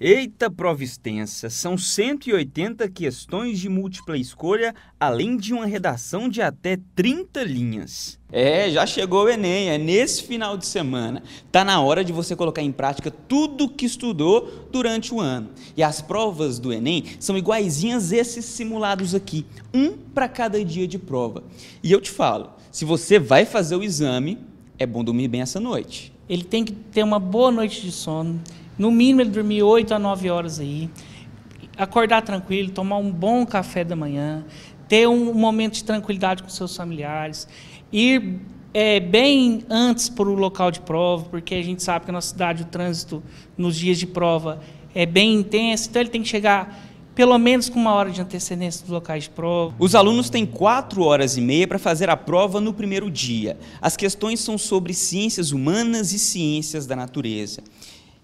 Eita extensa, são 180 questões de múltipla escolha, além de uma redação de até 30 linhas. É, já chegou o Enem, é nesse final de semana. Tá na hora de você colocar em prática tudo que estudou durante o ano. E as provas do Enem são iguaizinhas esses simulados aqui, um para cada dia de prova. E eu te falo, se você vai fazer o exame, é bom dormir bem essa noite. Ele tem que ter uma boa noite de sono no mínimo, ele dormir 8 a 9 horas aí. Acordar tranquilo, tomar um bom café da manhã, ter um momento de tranquilidade com seus familiares, ir é, bem antes para o local de prova, porque a gente sabe que na nossa cidade o trânsito nos dias de prova é bem intenso, então ele tem que chegar pelo menos com uma hora de antecedência dos locais de prova. Os alunos têm quatro horas e meia para fazer a prova no primeiro dia. As questões são sobre ciências humanas e ciências da natureza.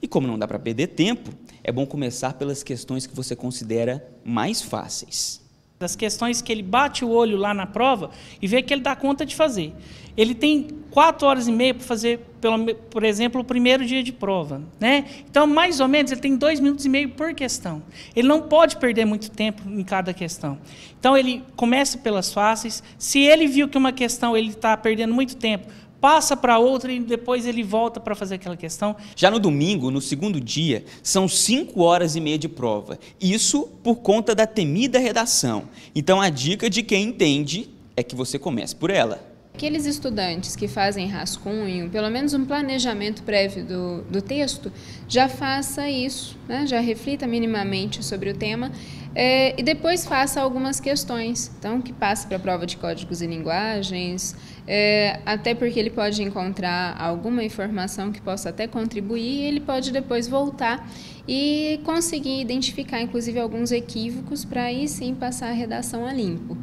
E como não dá para perder tempo, é bom começar pelas questões que você considera mais fáceis. As questões que ele bate o olho lá na prova e vê que ele dá conta de fazer. Ele tem quatro horas e meia para fazer, pelo, por exemplo, o primeiro dia de prova. Né? Então, mais ou menos, ele tem dois minutos e meio por questão. Ele não pode perder muito tempo em cada questão. Então, ele começa pelas fáceis. Se ele viu que uma questão ele está perdendo muito tempo, passa para outra e depois ele volta para fazer aquela questão. Já no domingo, no segundo dia, são cinco horas e meia de prova. Isso por conta da temida redação. Então a dica de quem entende é que você comece por ela. Aqueles estudantes que fazem rascunho, pelo menos um planejamento prévio do, do texto, já faça isso, né? já reflita minimamente sobre o tema é, e depois faça algumas questões, então que passe para a prova de códigos e linguagens, é, até porque ele pode encontrar alguma informação que possa até contribuir, e ele pode depois voltar e conseguir identificar, inclusive, alguns equívocos para aí sim passar a redação a limpo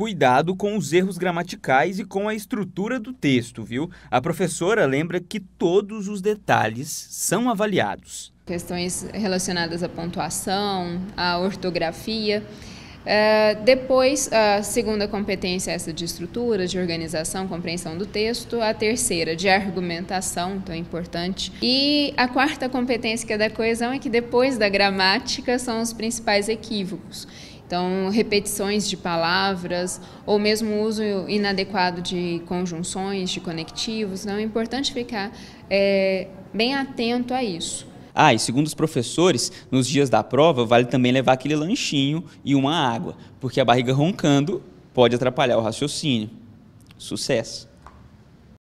cuidado com os erros gramaticais e com a estrutura do texto, viu? A professora lembra que todos os detalhes são avaliados. Questões relacionadas à pontuação, à ortografia. Uh, depois, a segunda competência é essa de estrutura, de organização, compreensão do texto. A terceira, de argumentação, então é importante. E a quarta competência, que é da coesão, é que depois da gramática são os principais equívocos. Então, repetições de palavras ou mesmo uso inadequado de conjunções, de conectivos. Então, é importante ficar é, bem atento a isso. Ah, e segundo os professores, nos dias da prova vale também levar aquele lanchinho e uma água, porque a barriga roncando pode atrapalhar o raciocínio. Sucesso!